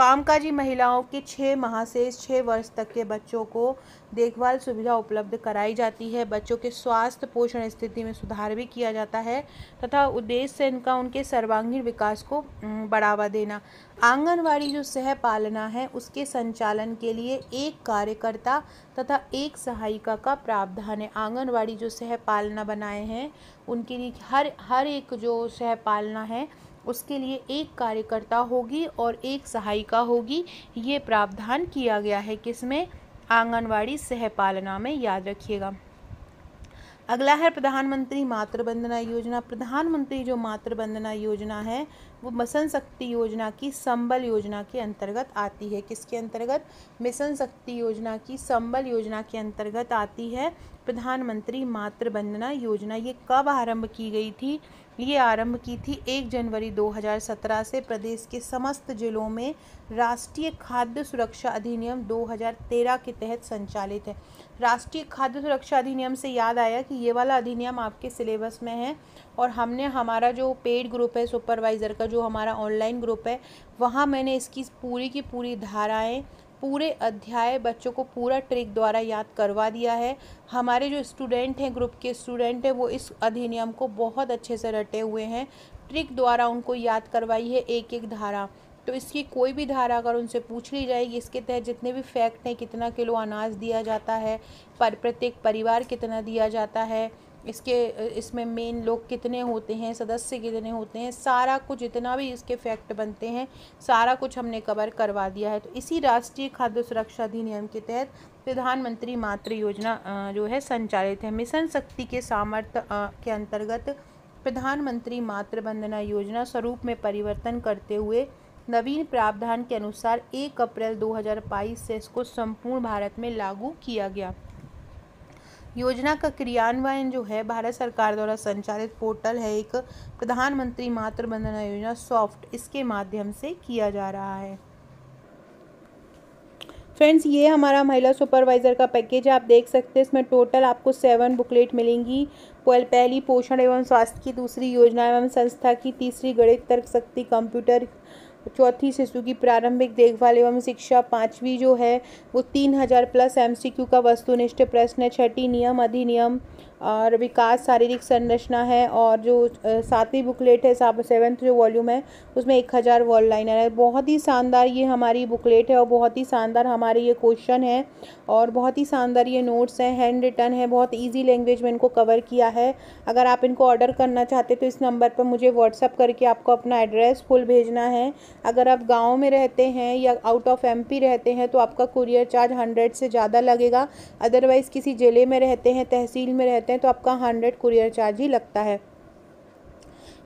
कामकाजी महिलाओं के छः माह से छः वर्ष तक के बच्चों को देखभाल सुविधा उपलब्ध कराई जाती है बच्चों के स्वास्थ्य पोषण स्थिति में सुधार भी किया जाता है तथा उद्देश्य से इनका उनके सर्वांगीण विकास को बढ़ावा देना आंगनवाड़ी जो सह पालना है उसके संचालन के लिए एक कार्यकर्ता तथा एक सहायिका का प्रावधान है आंगनवाड़ी जो सह पालना बनाए हैं उनके लिए हर हर एक जो सह पालना है उसके लिए एक कार्यकर्ता होगी और एक सहायिका होगी ये प्रावधान किया गया है किसमें आंगनवाड़ी सहपालना में याद रखिएगा अगला है प्रधानमंत्री मातृ वंदना योजना प्रधानमंत्री जो मातृ वंदना योजना है वो मिशन शक्ति योजना की संबल योजना के अंतर्गत आती है किसके अंतर्गत मिशन शक्ति योजना की संबल योजना के अंतर्गत आती है प्रधानमंत्री मातृ वंदना योजना ये कब आरंभ की गई थी लिए आरंभ की थी एक जनवरी 2017 से प्रदेश के समस्त जिलों में राष्ट्रीय खाद्य सुरक्षा अधिनियम 2013 के तहत संचालित है राष्ट्रीय खाद्य सुरक्षा अधिनियम से याद आया कि ये वाला अधिनियम आपके सिलेबस में है और हमने हमारा जो पेड ग्रुप है सुपरवाइज़र का जो हमारा ऑनलाइन ग्रुप है वहाँ मैंने इसकी पूरी की पूरी धाराएँ पूरे अध्याय बच्चों को पूरा ट्रिक द्वारा याद करवा दिया है हमारे जो स्टूडेंट हैं ग्रुप के स्टूडेंट हैं वो इस अधिनियम को बहुत अच्छे से रटे हुए हैं ट्रिक द्वारा उनको याद करवाई है एक एक धारा तो इसकी कोई भी धारा अगर उनसे पूछ ली जाएगी इसके तहत जितने भी फैक्ट हैं कितना किलो अनाज दिया जाता है पर प्रत्येक परिवार कितना दिया जाता है इसके इसमें मेन लोग कितने होते हैं सदस्य कितने होते हैं सारा कुछ जितना भी इसके फैक्ट बनते हैं सारा कुछ हमने कवर करवा दिया है तो इसी राष्ट्रीय खाद्य सुरक्षा अधिनियम के तहत प्रधानमंत्री मातृ योजना जो है संचालित है मिशन शक्ति के सामर्थ्य के अंतर्गत प्रधानमंत्री मातृ वंदना योजना स्वरूप में परिवर्तन करते हुए नवीन प्रावधान के अनुसार एक अप्रैल दो से इसको संपूर्ण भारत में लागू किया गया योजना का क्रियान्वयन जो है भारत सरकार द्वारा संचालित पोर्टल है एक प्रधानमंत्री मातृ वंदना योजना सॉफ्ट इसके माध्यम से किया जा रहा है फ्रेंड्स ये हमारा महिला सुपरवाइज़र का पैकेज है आप देख सकते हैं इसमें टोटल आपको सेवन बुकलेट मिलेंगी पहली पोषण एवं स्वास्थ्य की दूसरी योजना एवं संस्था की तीसरी गणित तर्क शक्ति कंप्यूटर चौथी शिशु की प्रारंभिक देखभाल एवं शिक्षा पांचवी जो है वो तीन हज़ार प्लस एमसीक्यू का वस्तुनिष्ठ प्रश्न छठी नियम अधिनियम और विकास शारीरिक संरचना है और जो सातवीं बुकलेट है सेवन्थ जो वॉल्यूम है उसमें एक हज़ार वॉल लाइनर है बहुत ही शानदार ये हमारी बुकलेट है और बहुत ही शानदार हमारे ये क्वेश्चन है और बहुत ही शानदार ये नोट्स हैं हैंड रिटर्न है बहुत ईजी लैंग्वेज में इनको कवर किया है अगर आप इनको ऑर्डर करना चाहते तो इस नंबर पर मुझे व्हाट्सअप करके आपको अपना एड्रेस फुल भेजना है अगर आप गाँव में रहते हैं या आउट ऑफ एम रहते हैं तो आपका कुरियर चार्ज हंड्रेड से ज़्यादा लगेगा अदरवाइज़ किसी ज़िले में रहते हैं तहसील में रहते करते हैं तो आपका हंड्रेड कुरियर चार्ज ही लगता है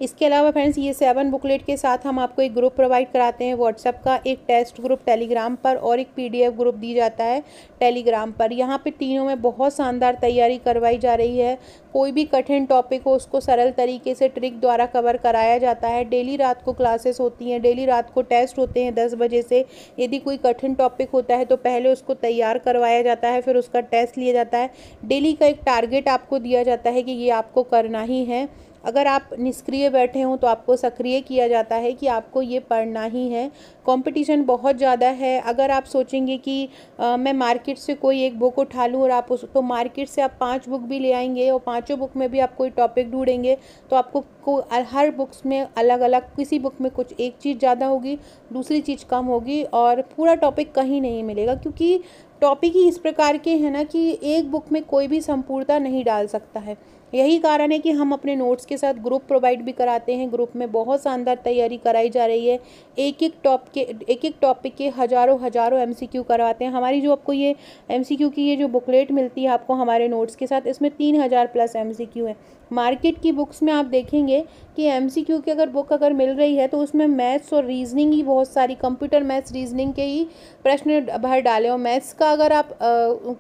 इसके अलावा फ्रेंड्स ये सेवन बुकलेट के साथ हम आपको एक ग्रुप प्रोवाइड कराते हैं व्हाट्सअप का एक टेस्ट ग्रुप टेलीग्राम पर और एक पीडीएफ ग्रुप दी जाता है टेलीग्राम पर यहाँ पे तीनों में बहुत शानदार तैयारी करवाई जा रही है कोई भी कठिन टॉपिक हो उसको सरल तरीके से ट्रिक द्वारा कवर कराया जाता है डेली रात को क्लासेस होती हैं डेली रात को टेस्ट होते हैं दस बजे से यदि कोई कठिन टॉपिक होता है तो पहले उसको तैयार करवाया जाता है फिर उसका टेस्ट लिया जाता है डेली का एक टारगेट आपको दिया जाता है कि ये आपको करना ही है अगर आप निष्क्रिय बैठे हों तो आपको सक्रिय किया जाता है कि आपको ये पढ़ना ही है कंपटीशन बहुत ज़्यादा है अगर आप सोचेंगे कि आ, मैं मार्केट से कोई एक बुक उठा लूँ और आप उस तो मार्केट से आप पाँच बुक भी ले आएंगे और पाँचों बुक में भी आप कोई टॉपिक ढूंढेंगे तो आपको को हर बुक्स में अलग अलग किसी बुक में कुछ एक चीज़ ज़्यादा होगी दूसरी चीज़ कम होगी और पूरा टॉपिक कहीं नहीं मिलेगा क्योंकि टॉपिक ही इस प्रकार के हैं ना कि एक बुक में कोई भी संपूर्णता नहीं डाल सकता है यही कारण है कि हम अपने नोट्स के साथ ग्रुप प्रोवाइड भी कराते हैं ग्रुप में बहुत शानदार तैयारी कराई जा रही है एक एक टॉप के एक एक टॉपिक के हज़ारों हज़ारों एम करवाते हैं हमारी जो आपको ये एम की ये जो बुकलेट मिलती है आपको हमारे नोट्स के साथ इसमें तीन हज़ार प्लस एम है मार्केट की बुक्स में आप देखेंगे कि एम सी क्यू की अगर बुक अगर मिल रही है तो उसमें मैथ्स और रीजनिंग ही बहुत सारी कंप्यूटर मैथ्स रीजनिंग के ही प्रश्न भर डाले और मैथ्स का अगर आप आ,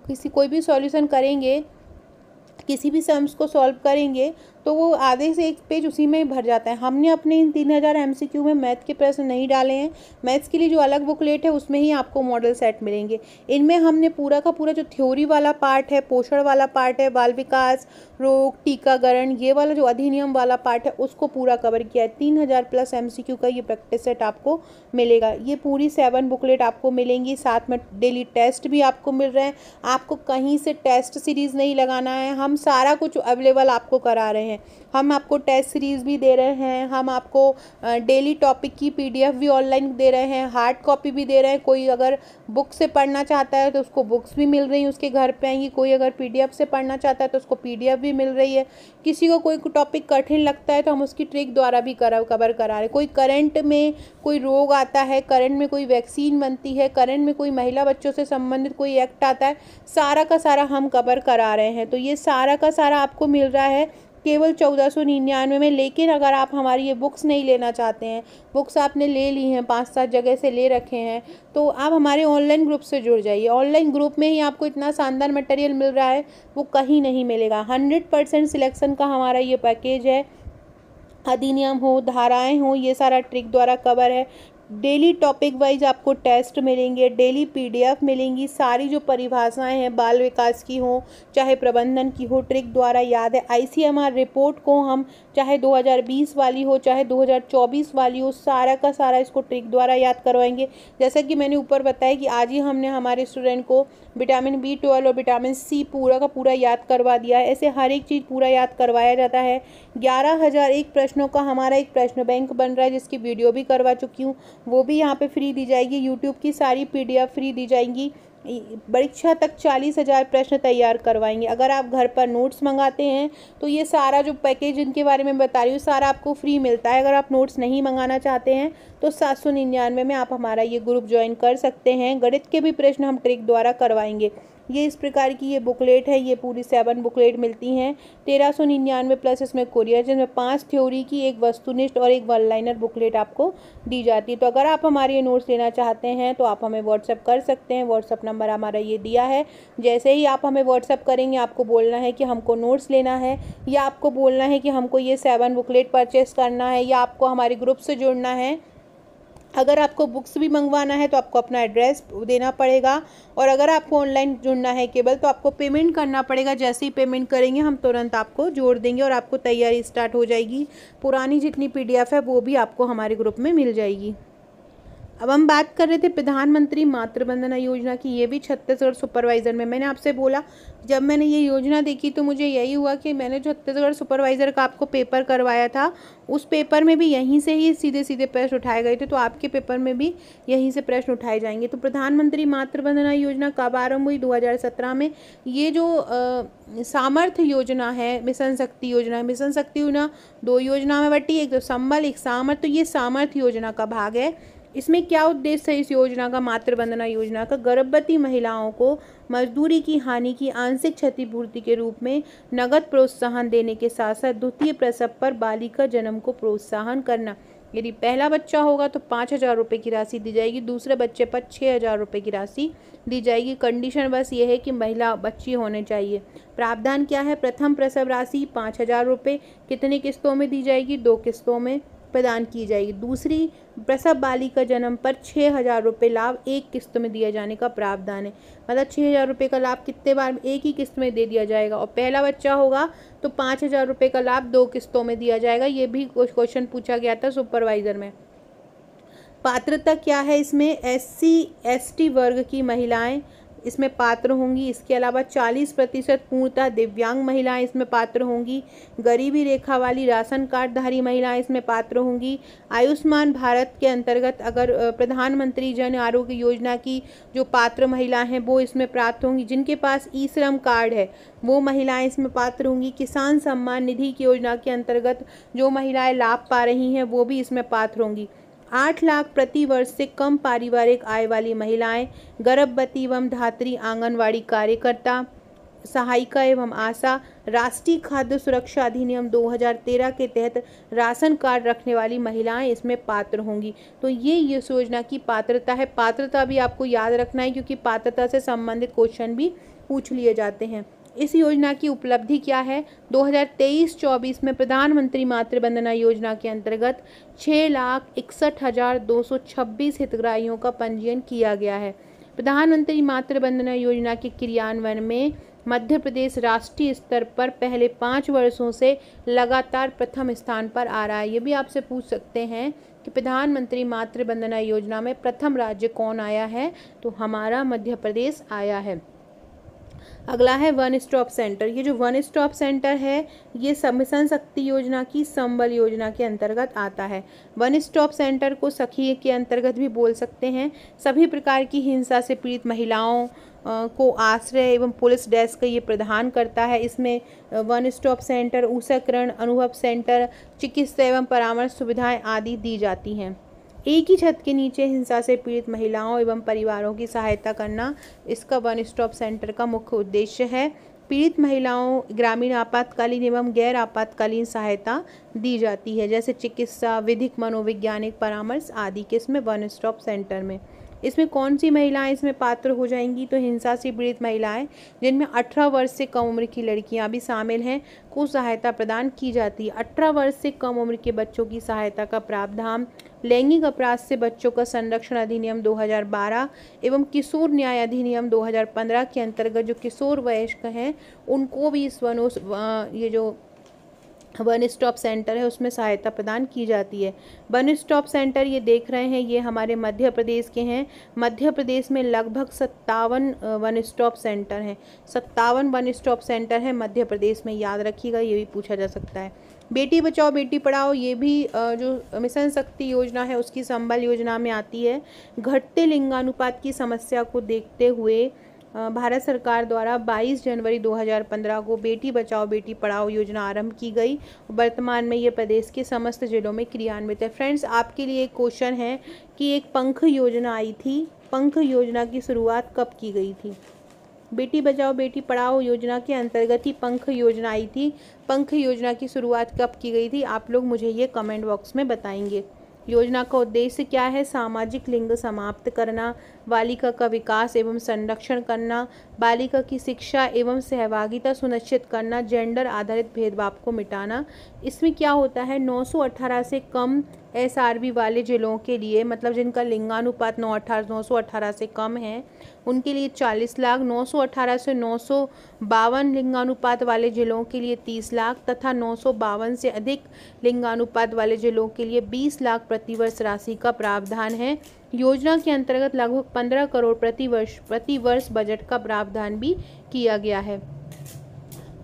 किसी कोई भी सॉल्यूशन करेंगे किसी भी सम्स को सॉल्व करेंगे तो वो आधे से एक पेज उसी में भर जाता है हमने अपने इन तीन हज़ार एम में मैथ के प्रश्न नहीं डाले हैं मैथ्स के लिए जो अलग बुकलेट है उसमें ही आपको मॉडल सेट मिलेंगे इनमें हमने पूरा का पूरा जो थ्योरी वाला पार्ट है पोषण वाला पार्ट है बाल विकास रोग टीकाकरण ये वाला जो अधिनियम वाला पार्ट है उसको पूरा कवर किया है तीन हज़ार प्लस एम का ये प्रैक्टिस सेट आपको मिलेगा ये पूरी सेवन बुकलेट आपको मिलेंगी साथ में डेली टेस्ट भी आपको मिल रहे हैं आपको कहीं से टेस्ट सीरीज़ नहीं लगाना है हम सारा कुछ अवेलेबल आपको करा रहे हैं हैं हम आपको टेस्ट सीरीज़ भी दे रहे हैं हम आपको डेली टॉपिक की पीडीएफ भी ऑनलाइन दे रहे हैं हार्ड कॉपी भी दे रहे हैं कोई अगर बुक से पढ़ना चाहता है तो उसको बुक्स भी मिल रही हैं उसके घर पर आएंगी कोई अगर पी से पढ़ना चाहता है तो उसको पी भी मिल रही है किसी को कोई टॉपिक कठिन लगता है तो हम उसकी ट्रिक द्वारा भी कवर करा रहे कोई करंट में कोई रोग आता है करंट में कोई वैक्सीन बनती है करंट में कोई महिला बच्चों से संबंधित कोई एक्ट आता है सारा का सारा हम कवर करा रहे हैं तो ये सारा का सारा आपको मिल रहा है केवल चौदह सौ निन्यानवे में लेकिन अगर आप हमारी ये बुक्स नहीं लेना चाहते हैं बुक्स आपने ले ली हैं पाँच सात जगह से ले रखे हैं तो आप हमारे ऑनलाइन ग्रुप से जुड़ जाइए ऑनलाइन ग्रुप में ही आपको इतना शानदार मटेरियल मिल रहा है वो कहीं नहीं मिलेगा हंड्रेड परसेंट सिलेक्शन का हमारा ये पैकेज है अधिनियम हो धाराएं हो ये सारा ट्रिक द्वारा कवर है डेली टॉपिक वाइज आपको टेस्ट मिलेंगे डेली पीडीएफ मिलेंगी सारी जो परिभाषाएं हैं बाल विकास की हो चाहे प्रबंधन की हो ट्रिक द्वारा याद है आईसीएमआर रिपोर्ट को हम चाहे 2020 वाली हो चाहे 2024 वाली हो सारा का सारा इसको ट्रिक द्वारा याद करवाएंगे जैसा कि मैंने ऊपर बताया कि आज ही हमने हमारे स्टूडेंट को विटामिन बी ट्वेल्व और विटामिन सी पूरा का पूरा याद करवा दिया है ऐसे हर एक चीज़ पूरा याद करवाया जाता है ग्यारह हज़ार एक प्रश्नों का हमारा एक प्रश्न बैंक बन रहा है जिसकी वीडियो भी करवा चुकी हूँ वो भी यहाँ पर फ्री दी जाएगी यूट्यूब की सारी पी फ्री दी जाएंगी परीक्षा तक चालीस हज़ार प्रश्न तैयार करवाएंगे अगर आप घर पर नोट्स मंगाते हैं तो ये सारा जो पैकेज इनके बारे में बता रही हूँ सारा आपको फ्री मिलता है अगर आप नोट्स नहीं मंगाना चाहते हैं तो सात सौ निन्यानवे में आप हमारा ये ग्रुप ज्वाइन कर सकते हैं गणित के भी प्रश्न हम ट्रिक द्वारा करवाएंगे ये इस प्रकार की ये बुकलेट है ये पूरी सेवन बुकलेट मिलती हैं तेरह सौ निन्यानवे प्लस इसमें कोरियर जिसमें पाँच थ्योरी की एक वस्तुनिष्ठ और एक वन लाइनर बुकलेट आपको दी जाती है तो अगर आप हमारे ये नोट्स लेना चाहते हैं तो आप हमें व्हाट्सअप कर सकते हैं व्हाट्सअप नंबर हमारा ये दिया है जैसे ही आप हमें व्हाट्सअप करेंगे आपको बोलना है कि हमको नोट्स लेना है या आपको बोलना है कि हमको ये सेवन बुकलेट परचेस करना है या आपको हमारे ग्रुप से जुड़ना है अगर आपको बुक्स भी मंगवाना है तो आपको अपना एड्रेस देना पड़ेगा और अगर आपको ऑनलाइन जुड़ना है केवल तो आपको पेमेंट करना पड़ेगा जैसे ही पेमेंट करेंगे हम तुरंत आपको जोड़ देंगे और आपको तैयारी स्टार्ट हो जाएगी पुरानी जितनी पीडीएफ है वो भी आपको हमारे ग्रुप में मिल जाएगी अब हम बात कर रहे थे प्रधानमंत्री मातृवंदना योजना की ये भी छत्तीसगढ़ सुपरवाइज़र में मैंने आपसे बोला जब मैंने ये योजना देखी तो मुझे यही हुआ कि मैंने छत्तीसगढ़ सुपरवाइज़र का आपको पेपर करवाया था उस पेपर में भी यहीं से ही सीधे सीधे प्रश्न उठाए गए थे तो आपके पेपर में भी यहीं से प्रश्न उठाए जाएंगे तो प्रधानमंत्री मातृवंदना योजना कब आरम्भ हुई दो में ये जो सामर्थ्य योजना है मिशन शक्ति योजना है मिशन शक्ति योजना दो योजना में बटी एक संबल एक सामर्थ्य तो ये सामर्थ्य योजना का भाग है इसमें क्या उद्देश्य है इस योजना का मातृवंदना योजना का गर्भवती महिलाओं को मजदूरी की हानि की आंशिक क्षतिपूर्ति के रूप में नगद प्रोत्साहन देने के साथ साथ द्वितीय प्रसव पर बालिका जन्म को प्रोत्साहन करना यदि पहला बच्चा होगा तो पाँच हज़ार रुपये की राशि दी जाएगी दूसरे बच्चे पर छः हज़ार रुपये की राशि दी जाएगी कंडीशन बस ये है कि महिला बच्ची होने चाहिए प्रावधान क्या है प्रथम प्रसव राशि पाँच हज़ार रुपये कितनी किस्तों में दी जाएगी दो किस्तों में प्रदान की जाएगी दूसरी प्रसव बाली का जन्म पर छः हज़ार रुपये लाभ एक किस्त में दिया जाने का प्रावधान है मतलब छः हज़ार रुपये का लाभ कितने बार एक ही किस्त में दे दिया जाएगा और पहला बच्चा होगा तो पाँच हज़ार रुपये का लाभ दो किस्तों में दिया जाएगा ये भी क्वेश्चन पूछा गया था सुपरवाइज़र में पात्रता क्या है इसमें एस सी वर्ग की महिलाएं इसमें पात्र होंगी इसके अलावा 40 प्रतिशत पूर्णतः दिव्यांग महिलाएं इसमें पात्र होंगी गरीबी रेखा वाली राशन कार्डधारी महिलाएं इसमें पात्र होंगी आयुष्मान भारत के अंतर्गत अगर प्रधानमंत्री जन आरोग्य योजना की जो पात्र महिलाएं हैं वो इसमें प्राप्त होंगी जिनके पास ई श्रम कार्ड है वो महिलाएं इसमें पात्र होंगी किसान सम्मान निधि की योजना के अंतर्गत जो महिलाएं लाभ पा रही हैं वो भी इसमें पात्र होंगी आठ लाख प्रति वर्ष से कम पारिवारिक आय वाली महिलाएं गर्भवती एवं धात्री आंगनवाड़ी कार्यकर्ता सहायिका एवं आशा राष्ट्रीय खाद्य सुरक्षा अधिनियम 2013 के तहत राशन कार्ड रखने वाली महिलाएं इसमें पात्र होंगी तो ये ये योजना की पात्रता है पात्रता भी आपको याद रखना है क्योंकि पात्रता से संबंधित क्वेश्चन भी पूछ लिए जाते हैं इस योजना की उपलब्धि क्या है 2023-24 में प्रधानमंत्री मातृ वंदना योजना के अंतर्गत छः लाख इकसठ हज़ार दो सौ छब्बीस हितग्राहियों का पंजीयन किया गया है प्रधानमंत्री मातृ वंदना योजना के क्रियान्वयन में मध्य प्रदेश राष्ट्रीय स्तर पर पहले पाँच वर्षों से लगातार प्रथम स्थान पर आ रहा है ये भी आपसे पूछ सकते हैं कि प्रधानमंत्री मातृ वंदना योजना में प्रथम राज्य कौन आया है तो हमारा मध्य प्रदेश आया है अगला है वन स्टॉप सेंटर ये जो वन स्टॉप सेंटर है ये मिशन शक्ति योजना की संबल योजना के अंतर्गत आता है वन स्टॉप सेंटर को सखी के अंतर्गत भी बोल सकते हैं सभी प्रकार की हिंसा से पीड़ित महिलाओं को आश्रय एवं पुलिस डेस्क ये प्रदान करता है इसमें वन स्टॉप सेंटर ऊषाकरण अनुभव सेंटर चिकित्सा एवं परामर्श सुविधाएं आदि दी जाती हैं एक ही छत के नीचे हिंसा से पीड़ित महिलाओं एवं परिवारों की सहायता करना इसका वन स्टॉप सेंटर का मुख्य उद्देश्य है पीड़ित महिलाओं ग्रामीण आपातकालीन एवं गैर आपातकालीन सहायता दी जाती है जैसे चिकित्सा विधिक मनोवैज्ञानिक परामर्श आदि के इसमें वन स्टॉप सेंटर में इसमें कौन सी महिलाएं इसमें पात्र हो जाएंगी तो हिंसा से पीड़ित महिलाएं जिनमें अठारह वर्ष से कम उम्र की लड़कियां भी शामिल हैं को सहायता प्रदान की जाती है अठारह वर्ष से कम उम्र के बच्चों की सहायता का प्रावधान लैंगिक अपराध से बच्चों का संरक्षण अधिनियम 2012 एवं किशोर न्याय अधिनियम 2015 के अंतर्गत जो किशोर वयस्क हैं उनको भी इस वनो ये जो वन स्टॉप सेंटर है उसमें सहायता प्रदान की जाती है वन स्टॉप सेंटर ये देख रहे हैं ये हमारे मध्य प्रदेश के हैं मध्य प्रदेश में लगभग सत्तावन वन स्टॉप सेंटर हैं सत्तावन वन स्टॉप सेंटर हैं मध्य प्रदेश में याद रखिएगा ये भी पूछा जा सकता है बेटी बचाओ बेटी पढ़ाओ ये भी जो मिशन शक्ति योजना है उसकी संबल योजना में आती है घटते लिंगानुपात की समस्या को देखते हुए भारत सरकार द्वारा 22 जनवरी 2015 को बेटी बचाओ बेटी पढ़ाओ योजना आरंभ की गई वर्तमान में ये प्रदेश के समस्त जिलों में क्रियान्वित है फ्रेंड्स आपके लिए एक क्वेश्चन है कि एक पंख योजना आई थी पंख योजना की शुरुआत कब की गई थी बेटी बचाओ बेटी पढ़ाओ योजना के अंतर्गत ही पंख योजना आई थी पंख योजना की शुरुआत कब की गई थी आप लोग मुझे ये कमेंट बॉक्स में बताएंगे योजना का उद्देश्य क्या है सामाजिक लिंग समाप्त करना बालिका का विकास एवं संरक्षण करना बालिका की शिक्षा एवं सहभागिता सुनिश्चित करना जेंडर आधारित भेदभाव को मिटाना इसमें क्या होता है 918 से कम एस वाले ज़िलों के लिए मतलब जिनका लिंगानुपात नौ अठारह नौ सौ अठारह से कम है उनके लिए चालीस लाख नौ सौ अठारह से नौ सौ बावन लिंगानुपात वाले ज़िलों के लिए तीस लाख तथा नौ सौ बावन से अधिक लिंगानुपात वाले ज़िलों के लिए बीस लाख प्रतिवर्ष राशि का प्रावधान है योजना के अंतर्गत लगभग 15 करोड़ प्रतिवर्ष प्रतिवर्ष बजट का प्रावधान भी किया गया है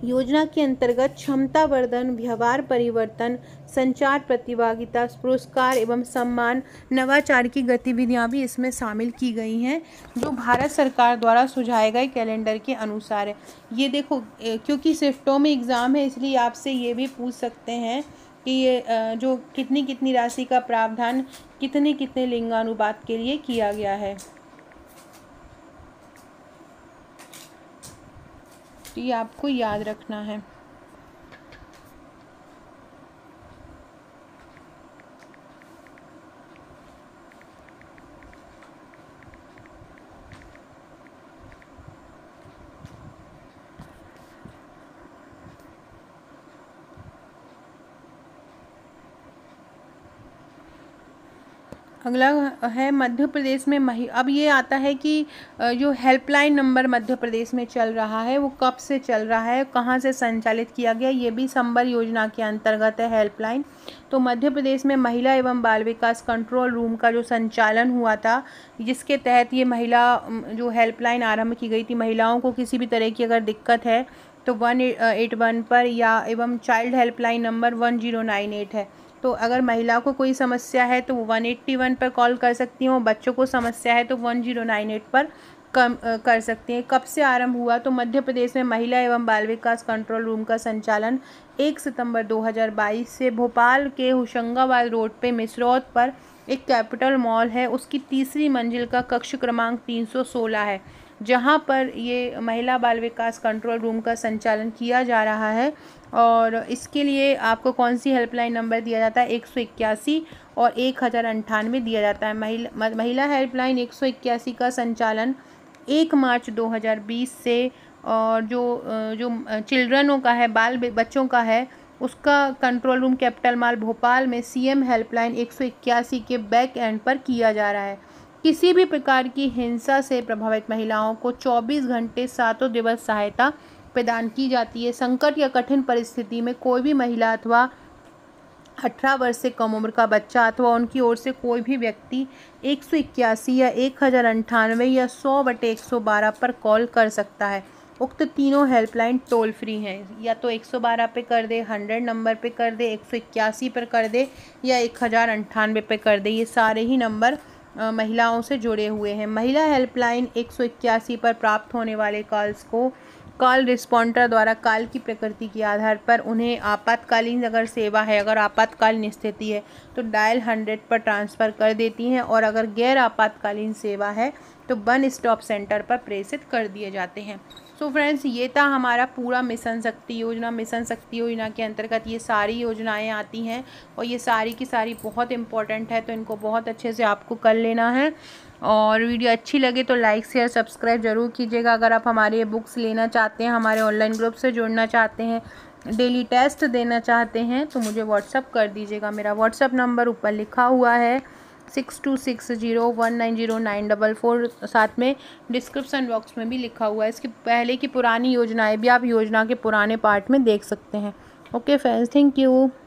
योजना के अंतर्गत क्षमता वर्धन व्यवहार परिवर्तन संचार प्रतिभागिता पुरस्कार एवं सम्मान नवाचार की गतिविधियां भी इसमें शामिल की गई हैं जो भारत सरकार द्वारा सुझाए गए कैलेंडर के अनुसार है ये देखो क्योंकि सिफ्टों में एग्ज़ाम है इसलिए आपसे ये भी पूछ सकते हैं कि ये जो कितनी कितनी राशि का प्रावधान कितने कितने लिंगानुपात के लिए किया गया है ये आपको याद रखना है अगला है मध्य प्रदेश में मही अब ये आता है कि जो हेल्पलाइन नंबर मध्य प्रदेश में चल रहा है वो कब से चल रहा है कहाँ से संचालित किया गया ये भी संबर योजना के अंतर्गत है हेल्पलाइन तो मध्य प्रदेश में महिला एवं बाल विकास कंट्रोल रूम का जो संचालन हुआ था जिसके तहत ये महिला जो हेल्पलाइन आरम्भ की गई थी महिलाओं को किसी भी तरह की अगर दिक्कत है तो वन एट वन पर या एवं child helpline number one zero nine eight है तो अगर महिला को कोई समस्या है तो वो वन एट्टी वन पर कॉल कर सकती हूँ बच्चों को समस्या है तो वन जीरो नाइन एट पर कम कर सकती हैं कब से आरंभ हुआ तो मध्य प्रदेश में महिला एवं बाल विकास कंट्रोल रूम का संचालन 1 सितंबर 2022 से भोपाल के होशंगाबाद रोड पे मिसरौत पर एक कैपिटल मॉल है उसकी तीसरी मंजिल का कक्ष क्रमांक 316 है जहाँ पर ये महिला बाल विकास कंट्रोल रूम का संचालन किया जा रहा है और इसके लिए आपको कौन सी हेल्पलाइन नंबर दिया जाता है एक सौ इक्यासी और एक हज़ार अंठानवे दिया जाता है महिला महिला हेल्पलाइन एक सौ इक्यासी का संचालन एक मार्च दो हज़ार बीस से और जो जो चिल्ड्रनों का है बाल बच्चों का है उसका control room capital mall Bhopal में सीएम हेल्पलाइन एक के बैक एंड पर किया जा रहा है किसी भी प्रकार की हिंसा से प्रभावित महिलाओं को 24 घंटे सातों दिवस सहायता प्रदान की जाती है संकट या कठिन परिस्थिति में कोई भी महिला अथवा अठारह वर्ष से कम उम्र का बच्चा अथवा उनकी ओर से कोई भी व्यक्ति एक सौ इक्यासी या एक हज़ार अंठानवे या सौ बटे एक सौ बारह पर कॉल कर सकता है उक्त तीनों हेल्पलाइन टोल फ्री हैं या तो एक सौ बारह पे कर दे हंड्रेड नंबर पे कर दे एक सौ इक्यासी पर कर दे या एक हज़ार अंठानवे पे कर दे ये सारे ही नंबर महिलाओं से जुड़े हुए हैं महिला हेल्पलाइन एक सौ इक्यासी पर प्राप्त होने वाले कॉल्स को कॉल रिस्पॉन्डर द्वारा कॉल की प्रकृति के आधार पर उन्हें आपातकालीन अगर सेवा है अगर आपातकालीन स्थिति है तो डायल हंड्रेड पर ट्रांसफ़र कर देती हैं और अगर गैर आपातकालीन सेवा है तो वन स्टॉप सेंटर पर प्रेषित कर दिए जाते हैं सो so फ्रेंड्स ये था हमारा पूरा मिशन शक्ति योजना मिशन शक्ति योजना के अंतर्गत ये सारी योजनाएं आती हैं और ये सारी की सारी बहुत इंपॉर्टेंट है तो इनको बहुत अच्छे से आपको कर लेना है और वीडियो अच्छी लगे तो लाइक शेयर सब्सक्राइब ज़रूर कीजिएगा अगर आप हमारे बुक्स लेना चाहते हैं हमारे ऑनलाइन ग्रुप से जुड़ना चाहते हैं डेली टेस्ट देना चाहते हैं तो मुझे व्हाट्सअप कर दीजिएगा मेरा व्हाट्सअप नंबर ऊपर लिखा हुआ है six two six zero one nine zero nine double four साथ में डिस्क्रिप्सन बॉक्स में भी लिखा हुआ है इसकी पहले की पुरानी योजनाएँ भी आप योजना के पुराने पार्ट में देख सकते हैं ओके फ्रेंड्स थैंक यू